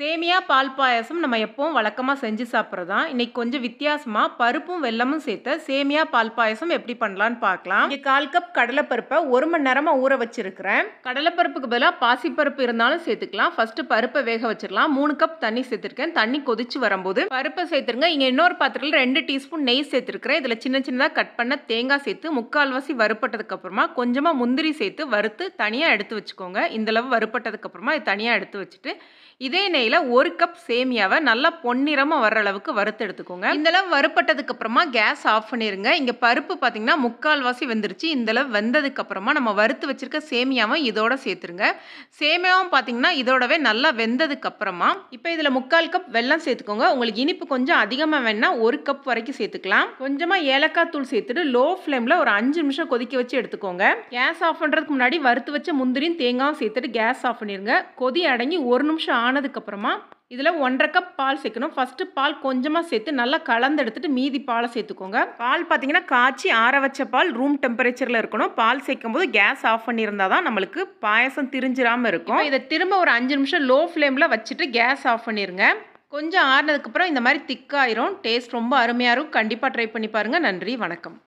சேமியா பால் பாயாசம் நம்ம எப்போவும் வழக்கமாக செஞ்சு சாப்பிட்றதா இன்னைக்கு இன்றைக்கி கொஞ்சம் வித்தியாசமாக பருப்பும் வெல்லமும் சேர்த்த சேமியா பால் பாயசம் எப்படி பண்ணலான்னு பார்க்கலாம் இங்கே கால் கப் கடலைப்பருப்பை ஒரு மணி நேரமாக ஊற வச்சுருக்கிறேன் கடலைப்பருப்புக்கு பதிலாக பாசிப்பருப்பு இருந்தாலும் சேர்த்துக்கலாம் ஃபஸ்ட்டு பருப்பை வேக வச்சிடலாம் மூணு கப் தண்ணி சேர்த்துருக்கேன் தண்ணி கொதிச்சு வரும்போது பருப்பை சேர்த்துருங்க இங்கே இன்னொரு பாத்திரத்தில் ரெண்டு டீஸ்பூன் நெய் சேர்த்துருக்கிறேன் இதில் சின்ன சின்னதாக கட் பண்ண தேங்காய் சேர்த்து முக்கால்வாசி வறுப்பட்டதுக்கப்புறமா கொஞ்சமாக முந்திரி சேர்த்து வறுத்து தனியாக எடுத்து வச்சுக்கோங்க இந்தளவு வறுப்பட்டதுக்கப்புறமா இது தனியாக எடுத்து வச்சுட்டு இதே நெய் கடாயில் ஒரு கப் சேமியாவை நல்லா பொன்னிறமாக வர்ற அளவுக்கு வறுத்து எடுத்துக்கோங்க இந்தளவு வறுப்பட்டதுக்கு அப்புறமா கேஸ் ஆஃப் பண்ணிடுங்க இங்கே பருப்பு பார்த்தீங்கன்னா முக்கால்வாசி வெந்துருச்சு இந்தளவு வந்ததுக்கு அப்புறமா நம்ம வறுத்து வச்சிருக்க சேமியாவும் இதோட சேர்த்துருங்க சேமியாவும் பார்த்தீங்கன்னா இதோடவே நல்லா வெந்ததுக்கு அப்புறமா இப்போ இதில் முக்கால் கப் வெள்ளம் சேர்த்துக்கோங்க உங்களுக்கு இனிப்பு கொஞ்சம் அதிகமாக வேணால் ஒரு கப் வரைக்கும் சேர்த்துக்கலாம் கொஞ்சமாக ஏலக்காய் தூள் சேர்த்துட்டு லோ ஃப்ளேமில் ஒரு அஞ்சு நிமிஷம் கொதிக்க வச்சு எடுத்துக்கோங்க கேஸ் ஆஃப் பண்ணுறதுக்கு முன்னாடி வறுத்து வச்ச முந்திரியும் தேங்காயும் சேர்த்துட்டு கேஸ் ஆஃப் பண்ணிடுங்க கொதி அடங்கி ஒரு நிமிஷம் ஆனதுக்கப்புறமா அப்புறமா இதில் ஒன்றரை கப் பால் சேர்க்கணும் ஃபஸ்ட்டு பால் கொஞ்சமாக சேர்த்து நல்லா கலந்து எடுத்துட்டு மீதி பாலை சேர்த்துக்கோங்க பால் பார்த்தீங்கன்னா காய்ச்சி ஆற வச்ச பால் ரூம் டெம்பரேச்சரில் இருக்கணும் பால் சேர்க்கும் போது கேஸ் ஆஃப் பண்ணியிருந்தால் தான் நம்மளுக்கு பாயசம் திரிஞ்சிடாமல் இருக்கும் இதை திரும்ப ஒரு அஞ்சு நிமிஷம் லோ ஃப்ளேமில் வச்சுட்டு கேஸ் ஆஃப் பண்ணிடுங்க கொஞ்சம் ஆறினதுக்கப்புறம் இந்த மாதிரி திக்காயிரும் டேஸ்ட் ரொம்ப அருமையாக இருக்கும் கண்டிப்பாக ட்ரை பண்ணி பாருங்கள் நன்றி வணக்கம்